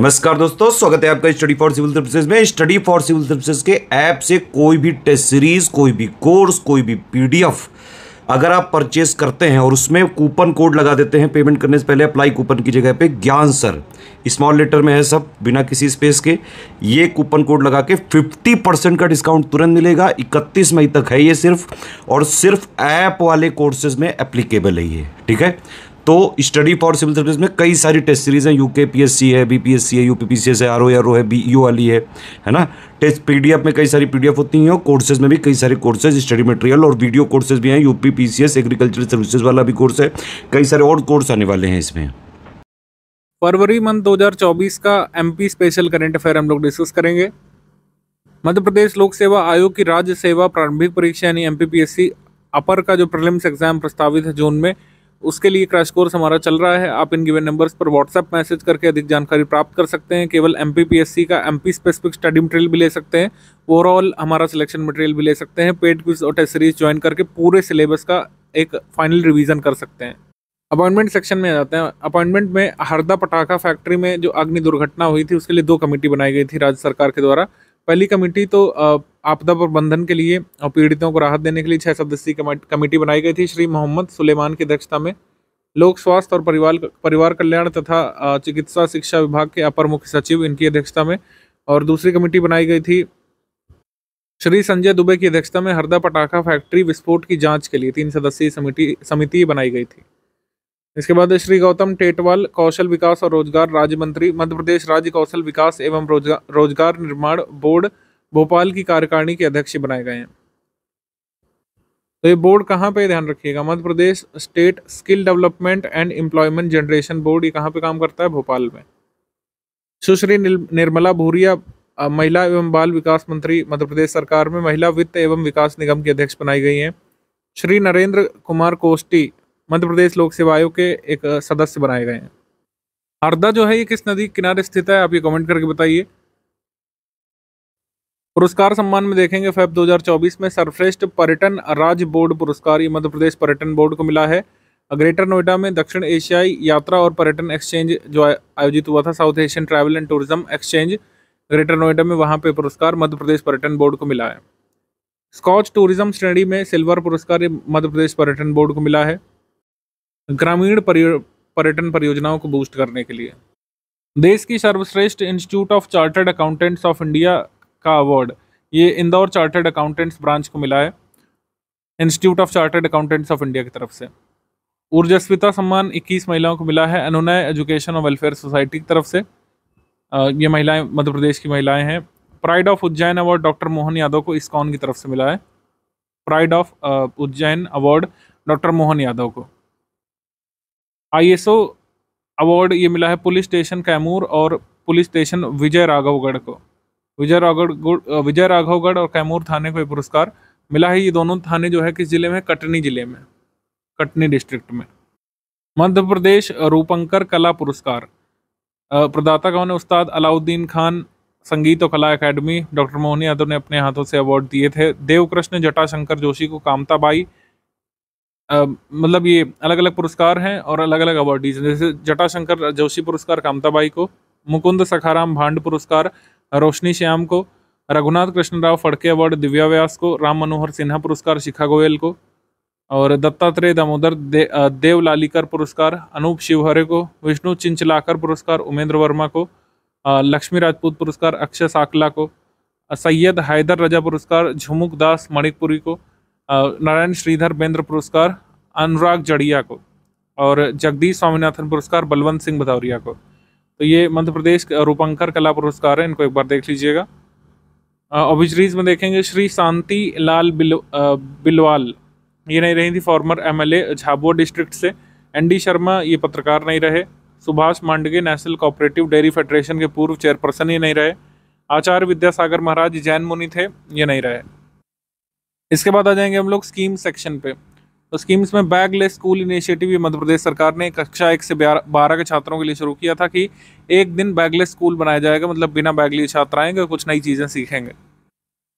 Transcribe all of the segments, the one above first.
नमस्कार दोस्तों स्वागत है आपका स्टडी फॉर सिविल सर्विसेज में स्टडी फॉर सिविल सर्विसेज के ऐप से कोई भी टेस्ट सीरीज कोई भी कोर्स कोई भी पीडीएफ अगर आप परचेस करते हैं और उसमें कूपन कोड लगा देते हैं पेमेंट करने से पहले अप्लाई कूपन की जगह पे ज्ञान सर स्मॉल लेटर में है सब बिना किसी स्पेस के ये कूपन कोड लगा के 50 परसेंट का डिस्काउंट तुरंत मिलेगा 31 मई तक है ये सिर्फ और सिर्फ ऐप वाले कोर्सेज में एप्लीकेबल है ये ठीक है तो स्टडी फॉर सिविल सर्विस में कई सारी टेस्ट सीरीज हैं U K P S C है बी पी एस सी है U P P C S है आर ओ आर ओ है बी यू वाली है है ना टेस्ट पी डी एफ में कई सारी पी डी एफ होती हैं और कोर्सेज में भी कई सारे कोर्सेज स्टडी मटेरियल और वीडियो कोर्सेज भी हैं U P P C S agriculture services वाला भी कोर्स है कई सारे और कोर्स आने वाले हैं इसमें फरवरी मंथ दो हज़ार चौबीस का M P special current affair हम लोग डिस्कस करेंगे मध्य प्रदेश लोक सेवा आयोग की राज्य सेवा प्रारंभिक परीक्षा यानी M P P S C अपर का जो प्रीलिम्स एग्जाम प्रस्तावित है जून में उसके लिए क्रैश कोर्स हमारा चल रहा है आप इन गिवन नंबर्स पर व्हाट्सएप मैसेज करके अधिक जानकारी प्राप्त कर सकते हैं केवल एम का एम स्पेसिफिक स्टडी मटेरियल भी ले सकते हैं ओवरऑल हमारा सिलेक्शन मटेरियल भी ले सकते हैं पेड क्विज और टेस्ट सीरीज ज्वाइन करके पूरे सिलेबस का एक फाइनल रिविजन कर सकते हैं अपॉइंटमेंट सेक्शन में जाते हैं अपॉइंटमेंट में हरदा पटाखा फैक्ट्री में जो अग्नि दुर्घटना हुई थी उसके लिए दो कमेटी बनाई गई थी राज्य सरकार के द्वारा पहली कमेटी तो आपदा प्रबंधन के लिए और पीड़ितों को राहत देने के लिए छः सदस्यीय कमेटी बनाई गई थी श्री मोहम्मद सुलेमान की अध्यक्षता में लोक स्वास्थ्य और परिवार परिवार कल्याण तथा चिकित्सा शिक्षा विभाग के अपर मुख्य सचिव इनकी अध्यक्षता में और दूसरी कमेटी बनाई गई थी श्री संजय दुबे की अध्यक्षता में हरदा पटाखा फैक्ट्री विस्फोट की जांच के लिए तीन सदस्यीय समिति समिति बनाई गई थी इसके बाद श्री गौतम टेटवाल कौशल विकास और रोजगार राज्य मंत्री मध्य प्रदेश राज्य कौशल विकास एवं रोजगार रोजगार निर्माण बोर्ड भोपाल की कार्यकारिणी के अध्यक्ष बनाए गए हैं तो ये बोर्ड कहाँ पे ध्यान रखिएगा Madhya Pradesh state skill development and employment generation board ये कहाँ पे काम करता है भोपाल में सुश्री निर्मला भूरिया महिला एवं बाल विकास मंत्री मध्य प्रदेश सरकार में महिला वित्त एवं विकास निगम की अध्यक्ष बनाई गई हैं श्री नरेंद्र कुमार कोष्टी मध्य प्रदेश लोक सेवा आयोग के एक सदस्य बनाए गए हैं हरदा जो है ये किस नदी किनारे स्थित है आप ये कमेंट करके बताइए पुरस्कार सम्मान में देखेंगे फेब 2024 में सर्वश्रेष्ठ पर्यटन राज्य बोर्ड पुरस्कार ये मध्य प्रदेश पर्यटन बोर्ड को मिला है ग्रेटर नोएडा में दक्षिण एशियाई यात्रा और पर्यटन एक्सचेंज जो आयोजित हुआ था South Asian travel and tourism exchange Greater Noida में वहाँ पे पुरस्कार मध्य प्रदेश पर्यटन बोर्ड को मिला है स्कॉच टूरिज्म श्रेणी में सिल्वर पुरस्कार मध्य प्रदेश पर्यटन बोर्ड को मिला है ग्रामीण पर्यटन परियोजनाओं को बूस्ट करने के लिए देश की सर्वश्रेष्ठ Institute of Chartered Accountants of India का अवार्ड ये इंदौर चार्टर्ड अकाउंटेंट्स ब्रांच को मिला है Institute of Chartered Accountants of India की तरफ से ऊर्जस्विता सम्मान 21 महिलाओं को मिला है अनुनय एजुकेशन और वेलफेयर सोसाइटी की तरफ से ये महिलाएं मध्य प्रदेश की महिलाएं हैं Pride of Ujjain award doctor Mohan Yadav को इसकॉन की तरफ से मिला है Pride of Ujjain award doctor Mohan Yadav को आईएसओ अवार्ड ये मिला है पुलिस स्टेशन कैमूर और पुलिस स्टेशन विजय राघवगढ़ को विजय राघवगढ़ विजय राघवगढ़ और कैमूर थाने को ये पुरस्कार मिला है ये दोनों थाने जो है किस जिले में कटनी जिले में कटनी डिस्ट्रिक्ट में मध्य प्रदेश रूपंकर कला पुरस्कार प्रदाता का उन्हें उस्ताद अलाउद्दीन खान संगीत और कला अकेडमी डॉक्टर मोहन यादव ने अपने हाथों से अवार्ड दिए थे देवकृष्ण जटाशंकर जोशी को कामताबाई मतलब ये अलग अलग पुरस्कार हैं और अलग अलग अवार्डीज हैं जैसे जटाशंकर जोशी पुरस्कार कामताबाई को मुकुंद सखाराम भांड पुरस्कार रोशनी श्याम को रघुनाथ कृष्णराव फड़के अवार्ड दिव्या व्यास को राम मनोहर सिन्हा पुरस्कार शिखा गोयल को और दत्तात्रेय दामोदर दे, देव लालीकर पुरस्कार अनूप शिवहरे को विष्णु चिंचलाकर पुरस्कार उमेंद्र वर्मा को लक्ष्मी राजपूत पुरस्कार अक्षय साकला को सैयद हैदर रजा पुरस्कार झुमुक दास मणिकपुरी को नारायण श्रीधर बेंद्र पुरस्कार अनुराग जड़िया को और जगदीश स्वामीनाथन पुरस्कार बलवंत सिंह भदौरिया को तो ये मध्य प्रदेश रूपंकर कला पुरस्कार है इनको एक बार देख लीजिएगा ऑबिजरीज में देखेंगे श्री शांति लाल बिल, बिलवाल ये नहीं रही थी फॉर्मर एमएलए झाबुआ डिस्ट्रिक्ट से एनडी शर्मा ये पत्रकार नहीं रहे Subhash Mandge national cooperative dairy federation के पूर्व चेयरपर्सन ये नहीं रहे आचार्य विद्यासागर महाराज जैन मुनि थे ये नहीं रहे इसके बाद आ जाएंगे हम लोग स्कीम सेक्शन पे तो स्कीम्स में बैग लेस स्कूल इनिशिएटिव ये मध्य प्रदेश सरकार ने कक्षा एक से बारह के छात्रों के लिए शुरू किया था कि एक दिन बैगलेस स्कूल बनाया जाएगा मतलब बिना बैग लिए छात्र आएंगे कुछ नई चीज़ें सीखेंगे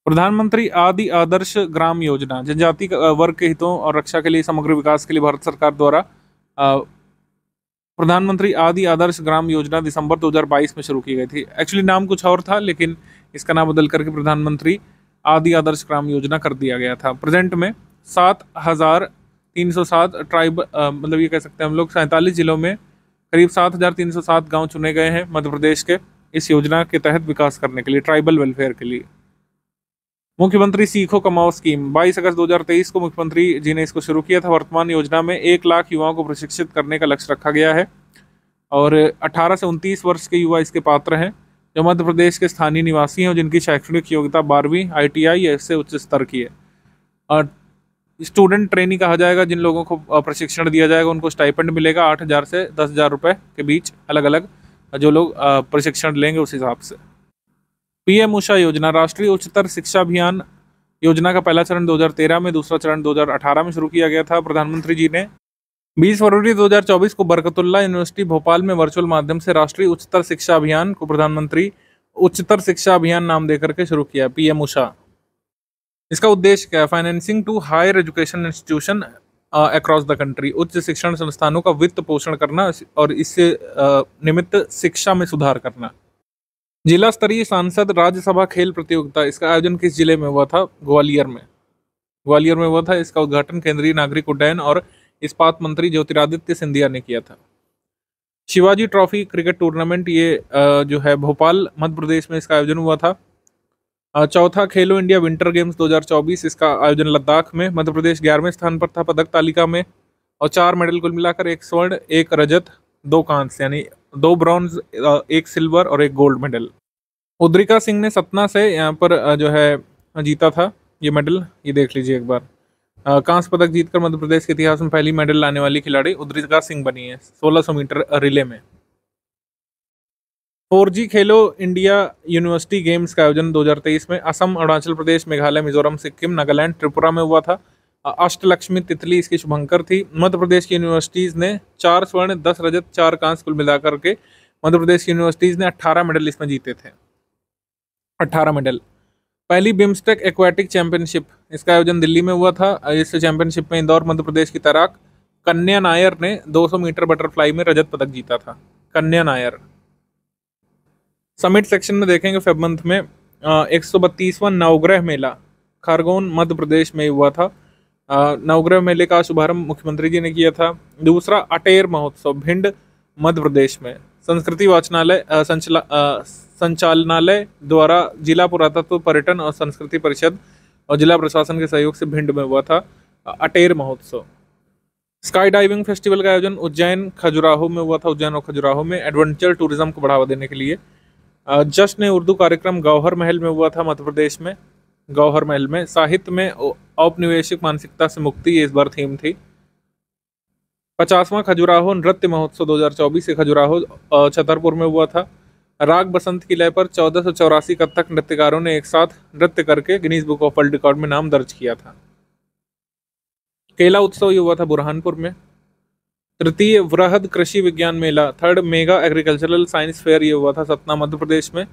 प्रधानमंत्री आदि आदर्श ग्राम योजना जनजाति वर्ग के हितों और रक्षा के लिए समग्र विकास के लिए भारत सरकार द्वारा प्रधानमंत्री आदि आदर्श ग्राम योजना दिसंबर 2022 में शुरू की गई थी एक्चुअली नाम कुछ और था लेकिन इसका नाम बदल करके प्रधानमंत्री आदि आदर्श ग्राम योजना कर दिया गया था प्रेजेंट में सात हज़ार तीन सौ सात ट्राइब मतलब ये कह सकते हैं हम लोग सैंतालीस ज़िलों में करीब सात हज़ार तीन सौ सात गाँव चुने गए हैं मध्य प्रदेश के इस योजना के तहत विकास करने के लिए ट्राइबल वेलफेयर के लिए मुख्यमंत्री सीखो कमाओ स्कीम 22 अगस्त 2023 को मुख्यमंत्री जी ने इसको शुरू किया था वर्तमान योजना में एक लाख युवाओं को प्रशिक्षित करने का लक्ष्य रखा गया है और 18 से उनतीस वर्ष के युवा इसके पात्र हैं जो मध्य प्रदेश के स्थानीय निवासी हैं जिनकी शैक्षणिक योग्यता बारहवीं आई टी या इससे उच्च स्तर की है और स्टूडेंट ट्रेनिंग कहा जाएगा जिन लोगों को प्रशिक्षण दिया जाएगा उनको स्टाइपेंड मिलेगा आठ हज़ार से दस हज़ार रुपये के बीच अलग अलग जो लोग प्रशिक्षण लेंगे उस हिसाब से पीएम उषा योजना राष्ट्रीय उच्चतर शिक्षा अभियान योजना का पहला चरण 2013 में दूसरा चरण 2018 में शुरू किया गया था प्रधानमंत्री जी ने 20 फरवरी 2024 को बरकतुल्ला यूनिवर्सिटी भोपाल में वर्चुअल माध्यम से राष्ट्रीय उच्चतर शिक्षा अभियान को प्रधानमंत्री उच्चतर शिक्षा अभियान नाम देकर के शुरू किया पीएम उषा इसका उद्देश्य क्या है financing to higher education institution across the country उच्च शिक्षण संस्थानों का वित्त पोषण करना और इससे uh, निमित्त शिक्षा में सुधार करना जिला स्तरीय सांसद राज्यसभा खेल प्रतियोगिता इसका आयोजन किस जिले में हुआ था ग्वालियर में ग्वालियर में हुआ था इसका उद्घाटन केंद्रीय नागरिक उड्डयन और इस्पात मंत्री ज्योतिरादित्य सिंधिया ने किया था शिवाजी ट्रॉफी क्रिकेट टूर्नामेंट ये जो है भोपाल मध्य प्रदेश में इसका आयोजन हुआ था चौथा खेलो इंडिया विंटर गेम्स 2024 इसका आयोजन लद्दाख में मध्य प्रदेश ग्यारहवें स्थान पर था पदक तालिका में और चार मेडल कुल मिलाकर एक स्वर्ण एक रजत दो कांस यानी दो ब्रॉन्ज एक सिल्वर और एक गोल्ड मेडल उद्रिका सिंह ने सतना से यहाँ पर जो है जीता था ये मेडल ये देख लीजिए एक बार कांस्य पदक जीतकर मध्य प्रदेश के इतिहास में पहली मेडल लाने वाली खिलाड़ी उद्रिका सिंह बनी है 1600 मीटर रिले में 4G खेलो इंडिया यूनिवर्सिटी गेम्स का आयोजन 2023 में असम अरुणाचल प्रदेश मेघालय मिजोरम सिक्किम नागालैंड त्रिपुरा में हुआ था अष्टलक्ष्मी तितली इसकी शुभंकर थी मध्य प्रदेश की यूनिवर्सिटीज़ ने चार स्वर्ण दस रजत चार कांस कुल मिलाकर के मध्य प्रदेश की यूनिवर्सिटीज़ ने अट्ठारह मेडल इसमें जीते थे अट्ठारह मेडल पहली बिम्स्टेक एक्वाटिक चैंपियनशिप इसका आयोजन दिल्ली में हुआ था इस चैंपियनशिप में इंदौर मध्य प्रदेश की तैराक कन्या नायर ने 200 मीटर बटरफ्लाई में रजत पदक जीता था कन्या नायर समिट सेक्शन में देखेंगे फेब मंथ में एक नवग्रह मेला खरगोन मध्य प्रदेश में हुआ था नवग्रह मेले का शुभारंभ मुख्यमंत्री जी ने किया था दूसरा अटेर महोत्सव भिंड मध्य प्रदेश में संस्कृति वाचनालय संचला संचालनालय द्वारा जिला पुरातत्व पर्यटन और संस्कृति परिषद और जिला प्रशासन के सहयोग से भिंड में हुआ था अटेर महोत्सव स्काई डाइविंग फेस्टिवल का आयोजन उज्जैन खजुराहो में हुआ था उज्जैन और खजुराहो में एडवेंचर टूरिज्म को बढ़ावा देने के लिए जश्न उर्दू कार्यक्रम गौहर महल में हुआ था मध्य प्रदेश में गौहर महल में साहित्य में औपनिवेशिक मानसिकता से मुक्ति इस बार थीम थी पचासवां खजुराहो नृत्य महोत्सव 2024 से खजुराहो छतरपुर में हुआ था राग बसंत की लय पर चौदह सौ चौरासी कथक नृत्यकारों ने एक साथ नृत्य करके Guinness book of world record में नाम दर्ज किया था केला उत्सव ये हुआ था बुरहानपुर में तृतीय वृहद कृषि विज्ञान मेला third mega agricultural science fair ये हुआ था सतना मध्य प्रदेश में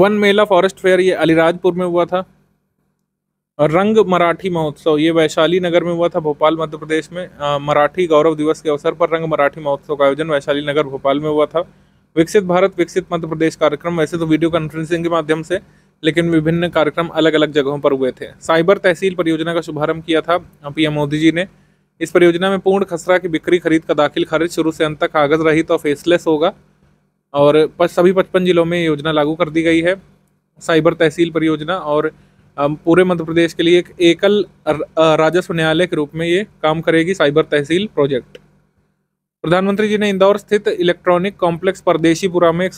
वन मेला फॉरेस्ट फेयर ये अलीराजपुर में हुआ था रंग मराठी महोत्सव ये वैशाली नगर में हुआ था भोपाल मध्य प्रदेश में मराठी गौरव दिवस के अवसर पर रंग मराठी महोत्सव का आयोजन वैशाली नगर भोपाल में हुआ था विकसित भारत विकसित मध्य प्रदेश कार्यक्रम वैसे तो वीडियो कॉन्फ्रेंसिंग के माध्यम से लेकिन विभिन्न कार्यक्रम अलग अलग जगहों पर हुए थे साइबर तहसील परियोजना का शुभारंभ किया था पीएम मोदी जी ने इस परियोजना में पूर्ण खसरा की बिक्री खरीद का दाखिल खारिज शुरू से अंत तक कागज रहित तो और फेसलेस होगा और सभी पचपन जिलों में योजना लागू कर दी गई है साइबर तहसील परियोजना और पूरे मध्य प्रदेश के लिए एक एकल राजस्व न्यायालय के रूप में ये काम करेगी साइबर तहसील प्रोजेक्ट प्रधानमंत्री जी ने इंदौर स्थित इलेक्ट्रॉनिक कॉम्प्लेक्स परदेशीपुरा में एक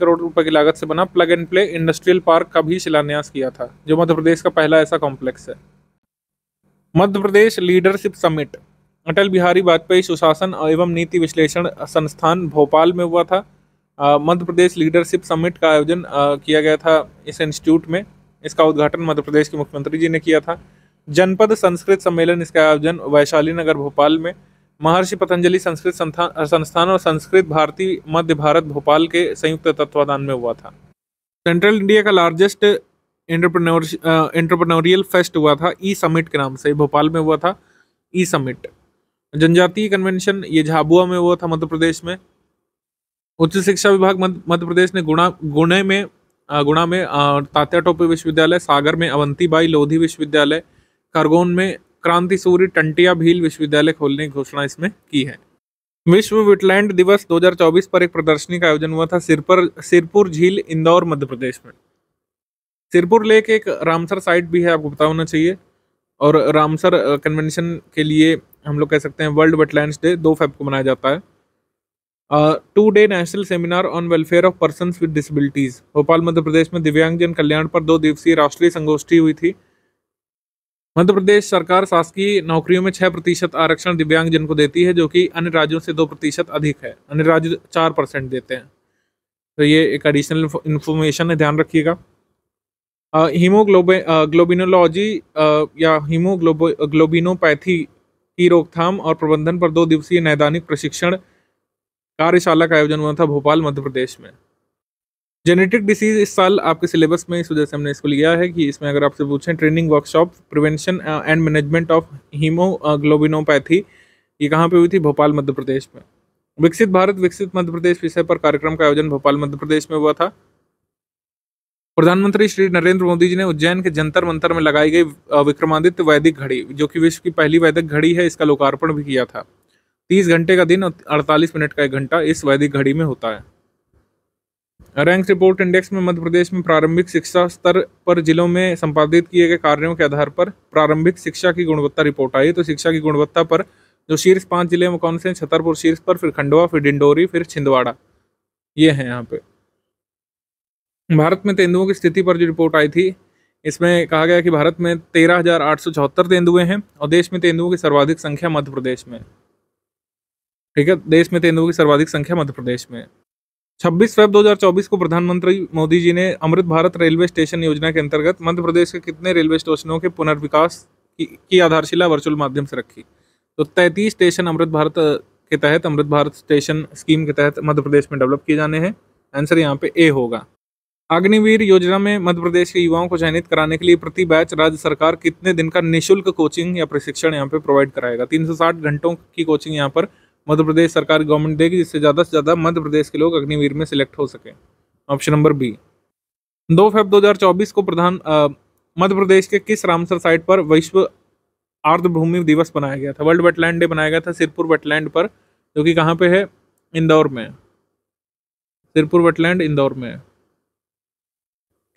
करोड़ रुपए की लागत से बना plug and play industrial park का भी शिलान्यास किया था जो मध्य प्रदेश का पहला ऐसा कॉम्प्लेक्स है मध्य प्रदेश लीडरशिप समिट अटल बिहारी वाजपेयी सुशासन एवं नीति विश्लेषण संस्थान भोपाल में हुआ था मध्य प्रदेश लीडरशिप समिट का आयोजन किया गया था इस इंस्टीट्यूट में इसका उद्घाटन मध्य प्रदेश के मुख्यमंत्री जी ने किया था जनपद संस्कृत सम्मेलन इसका आयोजन वैशाली नगर भोपाल में महर्षि पतंजलि संस्कृत संस्थान और संस्कृत भारती मध्य भारत भोपाल के संयुक्त तत्वाधान में हुआ था सेंट्रल इंडिया का लार्जेस्ट एंटरप्रनोर एंटरप्रनोरियल फेस्ट हुआ था ई समिट के नाम से भोपाल में हुआ था ई समिट जनजातीय कन्वेंशन ये झाबुआ में हुआ था मध्य प्रदेश में उच्च शिक्षा विभाग मध्य प्रदेश ने गुणा गुणे में गुणा में तात्या टोपे विश्वविद्यालय सागर में अवंतीबाई लोधी विश्वविद्यालय खरगोन में क्रांति सूर्य टंटिया भील विश्वविद्यालय खोलने की घोषणा इसमें की है विश्व विटलैंड दिवस 2024 पर एक प्रदर्शनी का आयोजन हुआ था सिरपुर सिरपुर झील इंदौर मध्य प्रदेश में सिरपुर लेक एक रामसर साइट भी है आपको पता होना चाहिए और रामसर कन्वेंशन के लिए हम लोग कह सकते हैं वर्ल्ड वेटलैंड डे दो फेब को मनाया जाता है today national seminar on welfare of person with disabilities Bhopal Madhya Pradesh में दिव्यांगजन कल्याण पर दो दिवसीय राष्ट्रीय संगोष्ठी हुई थी मध्य प्रदेश सरकार शासकीय नौकरियों में छह प्रतिशत आरक्षण दिव्यांगजन को देती है जो कि अन्य राज्यों से दो प्रतिशत अधिक है अन्य राज्य चार परसेंट देते हैं तो ये एक एडिशनल इन्फॉर्मेशन है ध्यान रखिएगा हीमोग्लोब ग्लोबिनोलॉजी या हीमोग्लोब ग्लोबिनोपैथी की रोकथाम और प्रबंधन पर दो दिवसीय नैदानिक प्रशिक्षण कार्यशाला का आयोजन हुआ था भोपाल मध्य प्रदेश में जेनेटिक डिसीज़ इस साल आपके सिलेबस में इस वजह से हमने इसको लिया है कि इसमें अगर आपसे पूछें training workshop prevention and management of haemoglobinopathy ये कहाँ पे हुई थी भोपाल मध्य प्रदेश में विकसित भारत विकसित मध्य प्रदेश विषय पर कार्यक्रम का आयोजन भोपाल मध्य प्रदेश में हुआ था प्रधानमंत्री श्री नरेंद्र मोदी जी ने उज्जैन के जंतर मंतर में लगाई गई uh, विक्रमादित्य वैदिक घड़ी जो कि विश्व की पहली वैदिक घड़ी है इसका लोकार्पण भी किया था तीस घंटे का दिन और अड़तालीस मिनट का एक घंटा इस वैदिक घड़ी में होता है रैंक रिपोर्ट इंडेक्स में मध्य प्रदेश में प्रारंभिक शिक्षा स्तर पर जिलों में संपादित किए गए कार्यों के आधार पर प्रारंभिक शिक्षा की गुणवत्ता रिपोर्ट आई तो शिक्षा की गुणवत्ता पर जो शीर्ष पांच जिले में कौन से हैं छतरपुर शीर्ष पर फिर खंडवा फिर डिंडोरी फिर छिंदवाड़ा ये हैं यहाँ पे भारत में तेंदुओं की स्थिति पर जो रिपोर्ट आई थी इसमें कहा गया कि भारत में तेरह हजार आठ सौ चौहत्तर तेंदुए हैं और देश में तेंदुओं की सर्वाधिक संख्या मध्य प्रदेश में ठीक है देश में तेंदुओं की सर्वाधिक संख्या मध्य प्रदेश में 26 फेब 2024 को प्रधानमंत्री मोदी जी ने अमृत भारत रेलवे स्टेशन योजना के अंतर्गत मध्य प्रदेश के कितने रेलवे स्टेशनों के पुनर्विकास की, आधारशिला वर्चुअल माध्यम से रखी तो 33 स्टेशन अमृत भारत के तहत अमृत भारत स्टेशन स्कीम के तहत मध्य प्रदेश में डेवलप किए जाने हैं आंसर यहाँ पे ए होगा अग्निवीर योजना में मध्य प्रदेश के युवाओं को चयनित कराने के लिए प्रति बैच राज्य सरकार कितने दिन का निःशुल्क कोचिंग या प्रशिक्षण यहाँ पे प्रोवाइड कराएगा साठ घंटों की कोचिंग यहाँ पर मध्य प्रदेश सरकार गवर्नमेंट देगी जिससे ज़्यादा से ज़्यादा मध्य प्रदेश के लोग अग्निवीर में सिलेक्ट हो सकें ऑप्शन नंबर बी दो फेब 2024 को प्रधान मध्य प्रदेश के किस रामसर साइट पर विश्व आर्द्रभूमि दिवस मनाया गया था वर्ल्ड वेटलैंड डे मनाया गया था सिरपुर वेटलैंड पर जो कि कहाँ पे है इंदौर में सिरपुर वेटलैंड इंदौर में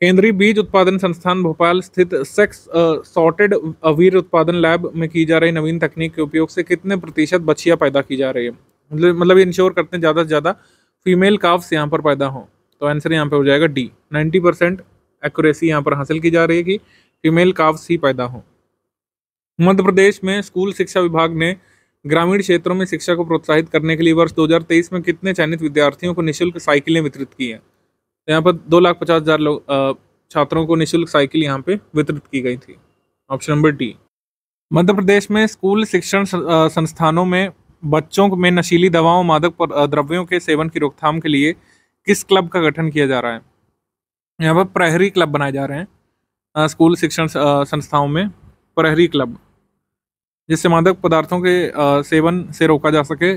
केंद्रीय बीज उत्पादन संस्थान भोपाल स्थित सेक्स सॉर्टेड अवीर उत्पादन लैब में की जा रही नवीन तकनीक के उपयोग से कितने प्रतिशत बछिया पैदा की जा रही है मतलब इंश्योर मतलब करते हैं ज़्यादा से ज़्यादा फीमेल काफ्स यहाँ पर पैदा हों तो आंसर यहाँ पर हो जाएगा डी नाइन्टी परसेंट एक्यूरेसी यहाँ पर हासिल की जा रही है कि फीमेल काव्स ही पैदा हों मध्य प्रदेश में स्कूल शिक्षा विभाग ने ग्रामीण क्षेत्रों में शिक्षा को प्रोत्साहित करने के लिए वर्ष 2023 में कितने चयनित विद्यार्थियों को निःशुल्क साइकिलें वितरित की हैं तो यहाँ पर दो लाख पचास हज़ार लोग छात्रों को निःशुल्क साइकिल यहाँ पे वितरित की गई थी option number D Madhya Pradesh में स्कूल शिक्षण संस्थानों में बच्चों में नशीली दवाओं मादक द्रव्यों के सेवन की रोकथाम के लिए किस क्लब का गठन किया जा रहा है यहाँ पर प्रहरी क्लब बनाए जा रहे हैं स्कूल शिक्षण संस्थाओं में प्रहरी क्लब जिससे मादक पदार्थों के सेवन से रोका जा सके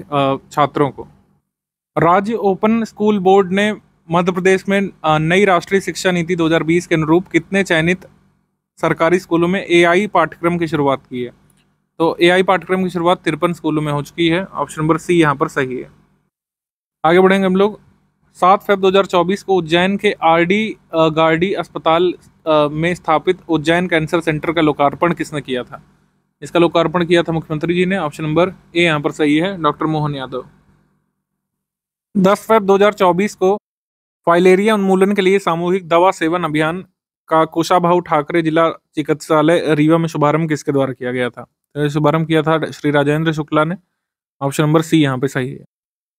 छात्रों को राज्य ओपन स्कूल बोर्ड ने मध्य प्रदेश में नई राष्ट्रीय शिक्षा नीति 2020 के अनुरूप कितने चयनित सरकारी स्कूलों में एआई पाठ्यक्रम की शुरुआत की है तो एआई पाठ्यक्रम की शुरुआत तिरपन स्कूलों में हो चुकी है ऑप्शन नंबर सी यहाँ पर सही है आगे बढ़ेंगे हम लोग सात फेब 2024 को उज्जैन के आरडी गार्डी अस्पताल में स्थापित उज्जैन कैंसर सेंटर का लोकार्पण किसने किया था इसका लोकार्पण किया था मुख्यमंत्री जी ने ऑप्शन नंबर ए यहाँ पर सही है डॉक्टर मोहन यादव दस फेब 2024 को फाइलेरिया उन्मूलन के लिए सामूहिक दवा सेवन अभियान का कुशाभा ठाकरे जिला चिकित्सालय रीवा में शुभारंभ किसके द्वारा किया गया था तो शुभारंभ किया था श्री राजेंद्र शुक्ला ने ऑप्शन नंबर सी यहाँ पे सही है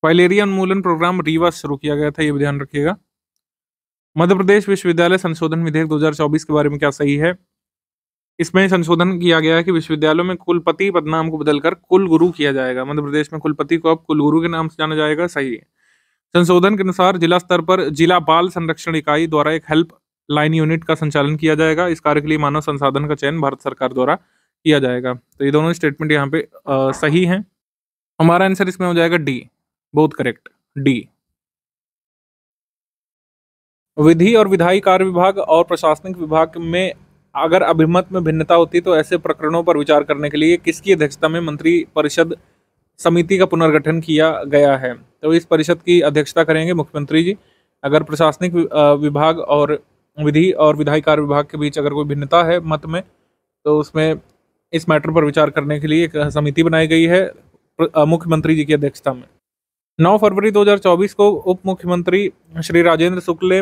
फाइलेरिया उन्मूलन प्रोग्राम रीवा शुरू किया गया था ये ध्यान रखिएगा मध्य प्रदेश विश्वविद्यालय संशोधन विधेयक 2024 के बारे में क्या सही है इसमें संशोधन किया गया है कि विश्वविद्यालयों में कुलपति पदनाम को बदलकर कुल गुरु किया जाएगा मध्य प्रदेश में कुलपति को अब कुलगुरु के नाम से जाना जाएगा सही है संशोधन के अनुसार जिला स्तर पर जिला बाल संरक्षण इकाई द्वारा एक हेल्प लाइन यूनिट का संचालन किया जाएगा इस कार्य के लिए मानव संसाधन का चयन भारत सरकार द्वारा किया जाएगा तो ये दोनों स्टेटमेंट यहाँ पे आ, सही हैं हमारा आंसर इसमें हो जाएगा डी बहुत करेक्ट डी विधि और विधायी कार्य विभाग और प्रशासनिक विभाग में अगर अभिमत में भिन्नता होती तो ऐसे प्रकरणों पर विचार करने के लिए किसकी अध्यक्षता में मंत्री परिषद समिति का पुनर्गठन किया गया है तो इस परिषद की अध्यक्षता करेंगे मुख्यमंत्री जी अगर प्रशासनिक विभाग और विधि और विधायी कार्य विभाग के बीच अगर कोई भिन्नता है मत में तो उसमें इस मैटर पर विचार करने के लिए एक समिति बनाई गई है मुख्यमंत्री जी की अध्यक्षता में 9 फरवरी 2024 को उप मुख्यमंत्री श्री राजेंद्र शुक्ल ने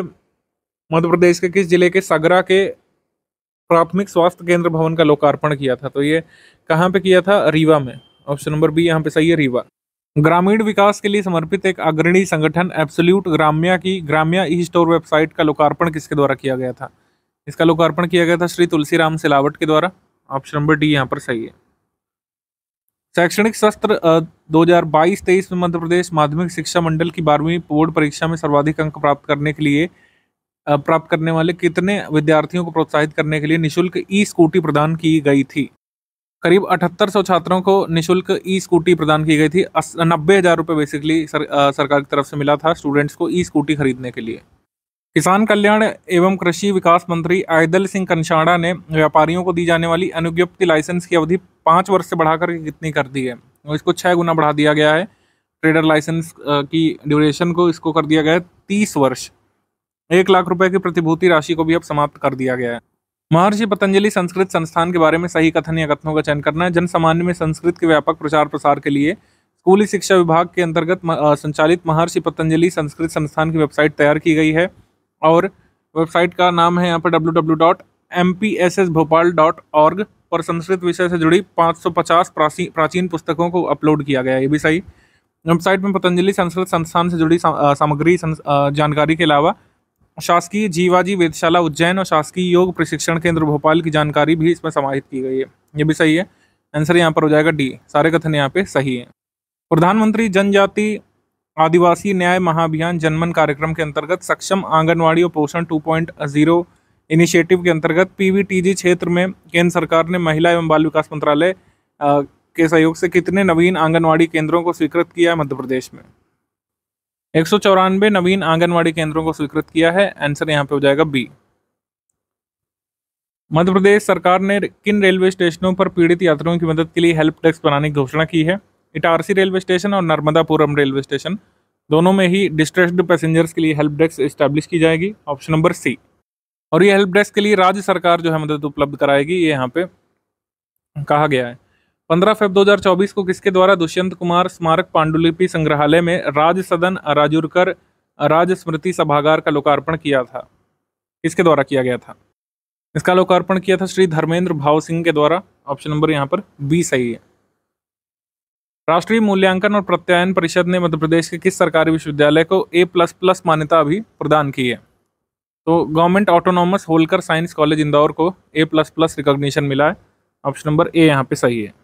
मध्य प्रदेश के किस जिले के सगरा के प्राथमिक स्वास्थ्य केंद्र भवन का लोकार्पण किया था तो ये कहाँ पे किया था रीवा में ऑप्शन नंबर बी यहाँ पे सही है रीवा ग्रामीण विकास के लिए समर्पित एक अग्रणी संगठन एब्सोल्यूट ग्राम्या की ग्राम्या ई स्टोर वेबसाइट का लोकार्पण किसके द्वारा किया गया था इसका लोकार्पण किया गया था श्री तुलसीराम सिलावट के द्वारा ऑप्शन नंबर डी यहाँ पर सही है शैक्षणिक हजार 2022-23 में मध्य प्रदेश माध्यमिक शिक्षा मंडल की बारहवीं बोर्ड परीक्षा में सर्वाधिक अंक प्राप्त करने के लिए प्राप्त करने वाले कितने विद्यार्थियों को प्रोत्साहित करने के लिए निःशुल्क ई स्कूटी प्रदान की गई थी करीब अठहत्तर सौ छात्रों को निशुल्क ई स्कूटी प्रदान की गई थी नब्बे हज़ार रुपये बेसिकली सर, आ, सरकार की तरफ से मिला था स्टूडेंट्स को ई स्कूटी खरीदने के लिए किसान कल्याण एवं कृषि विकास मंत्री आयदल सिंह कंशाड़ा ने व्यापारियों को दी जाने वाली अनुज्ञप्ति लाइसेंस की अवधि पाँच वर्ष से बढ़ाकर कितनी कर दी है इसको छः गुना बढ़ा दिया गया है ट्रेडर लाइसेंस की ड्यूरेशन को इसको कर दिया गया है तीस वर्ष एक लाख रुपये की प्रतिभूति राशि को भी अब समाप्त कर दिया गया है महर्षि पतंजलि संस्कृत संस्थान के बारे में सही कथन या कथनों का चयन करना है जनसामान्य में संस्कृत के व्यापक प्रचार प्रसार के लिए स्कूली शिक्षा विभाग के अंतर्गत संचालित महर्षि पतंजलि संस्कृत संस्थान की वेबसाइट तैयार की गई है और वेबसाइट का नाम है यहाँ पर W W dot M P S S Bhopal dot org पर संस्कृत विषय से जुड़ी 550 प्राचीन पुस्तकों को अपलोड किया गया ये भी सही वेबसाइट में पतंजलि संस्कृत संस्थान से जुड़ी सामग्री जानकारी के अलावा शासकीय जीवाजी वेदशाला उज्जैन और शासकीय योग प्रशिक्षण केंद्र भोपाल की जानकारी भी इसमें समाहित की गई है ये भी सही है आंसर यहाँ पर हो जाएगा डी सारे कथन यहाँ पे सही है प्रधानमंत्री जनजाति आदिवासी न्याय महाअभियान जनमन कार्यक्रम के अंतर्गत सक्षम आंगनवाड़ी और पोषण 2.0 इनिशिएटिव के अंतर्गत पीवीटीजी क्षेत्र में केंद्र सरकार ने महिला एवं बाल विकास मंत्रालय के सहयोग से कितने नवीन आंगनवाड़ी केंद्रों को स्वीकृत किया है मध्य प्रदेश में एक सौ चौरानवे नवीन आंगनवाड़ी केंद्रों को स्वीकृत किया है आंसर यहाँ पे हो जाएगा बी मध्य प्रदेश सरकार ने किन रेलवे स्टेशनों पर पीड़ित यात्रियों की मदद के लिए हेल्प डेस्क बनाने की घोषणा की है इटारसी रेलवे स्टेशन और नर्मदापुरम रेलवे स्टेशन दोनों में ही डिस्ट्रेस्ड पैसेंजर्स के लिए हेल्प डेस्क इस्टेब्लिश की जाएगी ऑप्शन नंबर सी और ये हेल्प डेस्क के लिए राज्य सरकार जो है मदद उपलब्ध कराएगी ये यहाँ पे कहा गया है पंद्रह फेब 2024 को किसके द्वारा दुष्यंत कुमार स्मारक पांडुलिपि संग्रहालय में राज सदन राजुरकर राज स्मृति सभागार का लोकार्पण किया था किसके द्वारा किया गया था इसका लोकार्पण किया था श्री धर्मेंद्र भाव सिंह के द्वारा ऑप्शन नंबर यहाँ पर बी सही है राष्ट्रीय मूल्यांकन और प्रत्यायन परिषद ने मध्य प्रदेश के किस सरकारी विश्वविद्यालय को ए प्लस प्लस मान्यता अभी प्रदान की है तो government autonomous Holkar science college Indore को ए प्लस प्लस रिकॉग्निशन मिला है ऑप्शन नंबर ए यहाँ पे सही है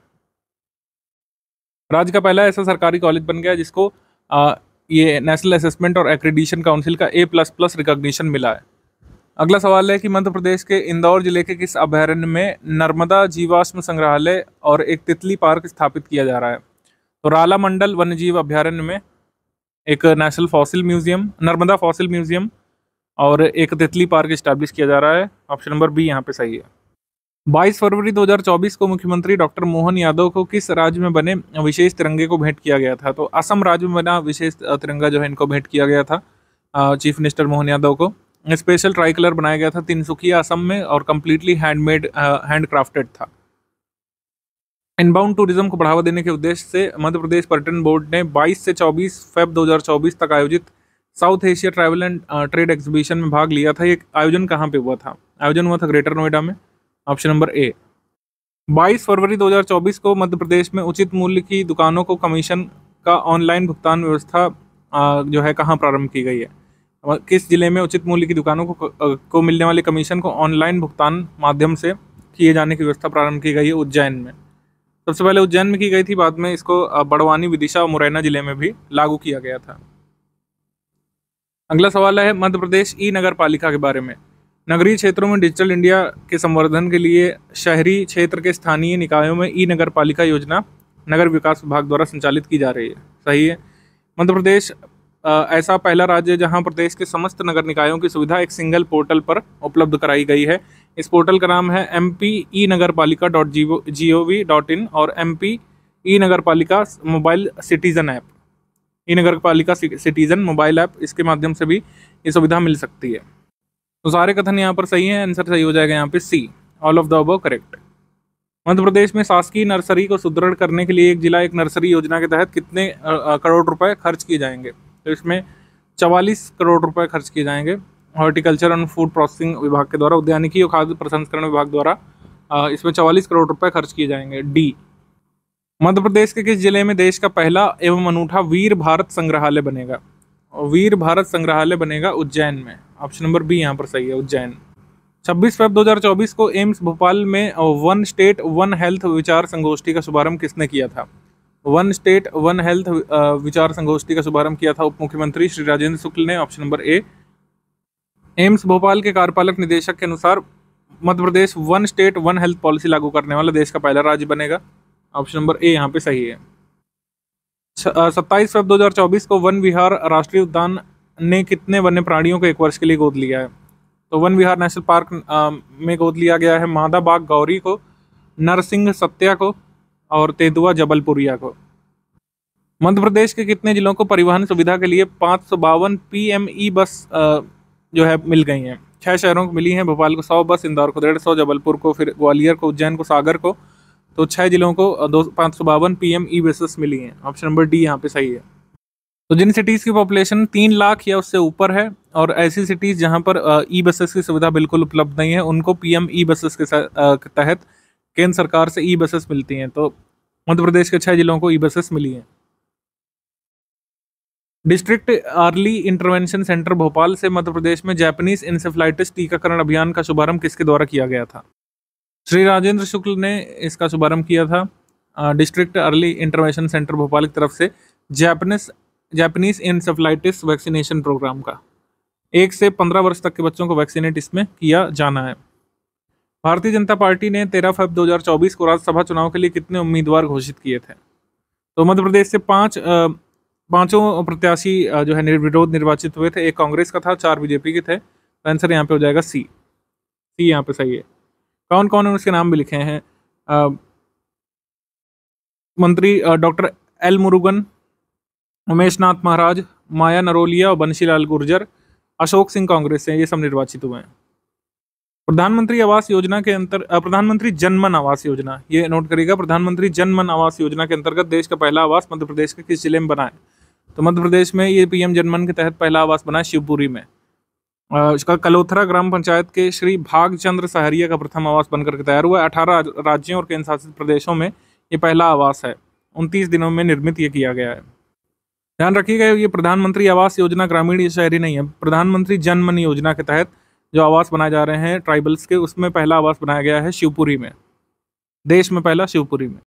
राज्य का पहला ऐसा सरकारी कॉलेज बन गया जिसको आ, ये नेशनल असेसमेंट और एक्रेडिशन काउंसिल का ए प्लस प्लस रिकॉग्निशन मिला है अगला सवाल है कि मध्य प्रदेश के इंदौर जिले के किस अभ्यारण्य में नर्मदा जीवाश्म संग्रहालय और एक तितली पार्क स्थापित किया जा रहा है तो राला मंडल वन्यजीव अभ्यारण्य में एक national fossil museum Narmada fossil museum और एक तितली पार्क इस्टेब्लिश किया जा रहा है ऑप्शन नंबर बी यहाँ पे सही है 22 फरवरी 2024 को मुख्यमंत्री डॉक्टर मोहन यादव को किस राज्य में बने विशेष तिरंगे को भेंट किया गया था तो असम राज्य में बना विशेष तिरंगा जो है इनको भेंट किया गया था चीफ मिनिस्टर मोहन यादव को स्पेशल ट्राई कलर बनाया गया था तीन सुखिया असम में और कम्प्लीटली हैंडमेड हैंडक्राफ्टेड था इनबाउंड टूरिज्म को बढ़ावा देने के उद्देश्य से मध्य प्रदेश पर्यटन बोर्ड ने 22 से 24 फेब 2024 तक आयोजित South Asia travel and trade exhibition में भाग लिया था ये आयोजन कहाँ पे हुआ था आयोजन हुआ था ग्रेटर नोएडा में ऑप्शन नंबर ए 22 फरवरी 2024 को मध्य प्रदेश में उचित मूल्य की दुकानों को कमीशन का ऑनलाइन भुगतान व्यवस्था जो है कहाँ प्रारंभ की गई है किस जिले में उचित मूल्य की दुकानों को को मिलने वाले कमीशन को ऑनलाइन भुगतान माध्यम से किए जाने की व्यवस्था प्रारंभ की गई है उज्जैन में सबसे पहले उज्जैन में की गई थी बाद में इसको बड़वानी विदिशा और मुरैना जिले में भी लागू किया गया था अगला सवाल है मध्य प्रदेश ई नगर पालिका के बारे में नगरीय क्षेत्रों में डिजिटल इंडिया के संवर्धन के लिए शहरी क्षेत्र के स्थानीय निकायों में ई नगर पालिका योजना नगर विकास विभाग द्वारा संचालित की जा रही है सही है मध्य प्रदेश ऐसा पहला राज्य है जहाँ प्रदेश के समस्त नगर निकायों की सुविधा एक सिंगल पोर्टल पर उपलब्ध कराई गई है इस पोर्टल का नाम है M P E Nagar Palika dot G O V dot in और M P E Nagar Palika mobile citizen app E Nagar Palika citizen mobile app इसके माध्यम से भी ये सुविधा मिल सकती है तो सारे कथन यहाँ पर सही है आंसर सही हो जाएगा यहाँ पे see all of the above correct Madhya Pradesh में शासकीय नर्सरी को सुदृढ़ करने के लिए एक जिला एक नर्सरी योजना के तहत कितने करोड़ रुपए खर्च किए जाएंगे तो इसमें चवालीस करोड़ रुपए खर्च किए जाएंगे हॉर्टिकल्चर एंड फूड प्रोसेसिंग विभाग के द्वारा उद्यानिकी और खाद्य प्रसंस्करण विभाग द्वारा इसमें चवालीस करोड़ रुपए खर्च किए जाएंगे डी मध्य प्रदेश के किस जिले में देश का पहला एवं अनूठा वीर भारत संग्रहालय बनेगा वीर भारत संग्रहालय बनेगा उज्जैन में ऑप्शन नंबर बी यहाँ पर सही है उज्जैन 26 फेब 2024 को एम्स भोपाल में वन स्टेट वन हेल्थ विचार संगोष्ठी का शुभारंभ किसने किया था वन स्टेट वन हेल्थ विचार संगोष्ठी का शुभारंभ किया था उप मुख्यमंत्री श्री राजेंद्र शुक्ल ने option number A AIIMS Bhopal के कार्यपालक निदेशक के अनुसार Madhya Pradesh one state one health policy लागू करने वाला देश का पहला राज्य बनेगा ऑप्शन नंबर ए यहाँ पे सही है सत्ताईस फेब 2024 को वन विहार राष्ट्रीय उद्यान ने कितने वन्य प्राणियों को एक वर्ष के लिए गोद लिया है तो वन विहार नेशनल पार्क में गोद लिया गया है मादा बाग गौरी को नरसिंह सत्या को और तेंदुआ जबलपुरिया को मध्य प्रदेश के कितने जिलों को परिवहन सुविधा के लिए पाँच सौ बावन पी एम ई बस जो है मिल गई हैं छः शहरों को मिली हैं भोपाल को सौ बस इंदौर को डेढ़ सौ जबलपुर को फिर ग्वालियर को उज्जैन को सागर को तो छः जिलों को दो पाँच सौ बावन पी एम ई बसेस मिली हैं ऑप्शन नंबर डी यहाँ पे सही है तो जिन सिटीज़ की पॉपुलेशन तीन लाख या उससे ऊपर है और ऐसी सिटीज़ जहां पर ई बसेस की सुविधा बिल्कुल उपलब्ध नहीं है उनको पीएम ई बसेस के तहत केंद्र सरकार से ई बसेस मिलती हैं तो मध्य प्रदेश के छः जिलों को ई बसेस मिली हैं district early intervention centre Bhopal से मध्य प्रदेश में जैपनीज इंसेफ्लाइटिस टीकाकरण अभियान का शुभारंभ किसके द्वारा किया गया था श्री राजेंद्र शुक्ल ने इसका शुभारंभ किया था district early intervention centre Bhopal की तरफ से Japanese Japanese encephalitis vaccination programme का एक से पंद्रह वर्ष तक के बच्चों को वैक्सीनेट इसमें किया जाना है भारतीय जनता पार्टी ने तेरह फेब चौबीस को राज्यसभा चुनाव के लिए कितने उम्मीदवार घोषित किए थे तो मध्य प्रदेश से पाँच पांचों प्रत्याशी जो है निर्विरोध निर्वाचित हुए थे एक कांग्रेस का था चार बीजेपी के थे तो आंसर यहाँ पे हो जाएगा सी सी यहाँ पे सही है कौन कौन है उसके नाम भी लिखे हैं मंत्री डॉक्टर एल मुरुगन उमेश नाथ महाराज माया नरोलिया और बंशीलाल गुर्जर अशोक सिंह कांग्रेस से ये सब निर्वाचित हुए हैं प्रधानमंत्री आवास योजना के अंतर प्रधानमंत्री जनमन आवास योजना ये नोट करिएगा प्रधानमंत्री जनमन आवास योजना के अंतर्गत देश का पहला आवास मध्य प्रदेश के किस जिले में बना है तो मध्य प्रदेश में ये पीएम जनमन के तहत पहला आवास बना है शिवपुरी में इसका कलोथरा ग्राम पंचायत के श्री भागचंद्र सहरिया का प्रथम आवास बनकर के तैयार हुआ है अठारह राज्यों और केंद्र शासित प्रदेशों में ये पहला आवास है उनतीस दिनों में निर्मित ये किया गया है ध्यान रखिएगा ये प्रधानमंत्री आवास योजना ग्रामीण शहरी नहीं है प्रधानमंत्री जनमन योजना के तहत जो आवास बनाए जा रहे हैं ट्राइबल्स के उसमें पहला आवास बनाया गया है शिवपुरी में देश में पहला शिवपुरी में